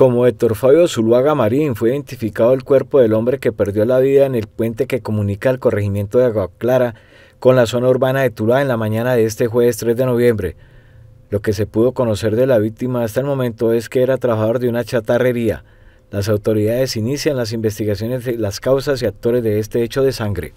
Como Héctor Fabio Zuluaga Marín fue identificado el cuerpo del hombre que perdió la vida en el puente que comunica el corregimiento de Agua Clara con la zona urbana de Tula en la mañana de este jueves 3 de noviembre. Lo que se pudo conocer de la víctima hasta el momento es que era trabajador de una chatarrería. Las autoridades inician las investigaciones de las causas y actores de este hecho de sangre.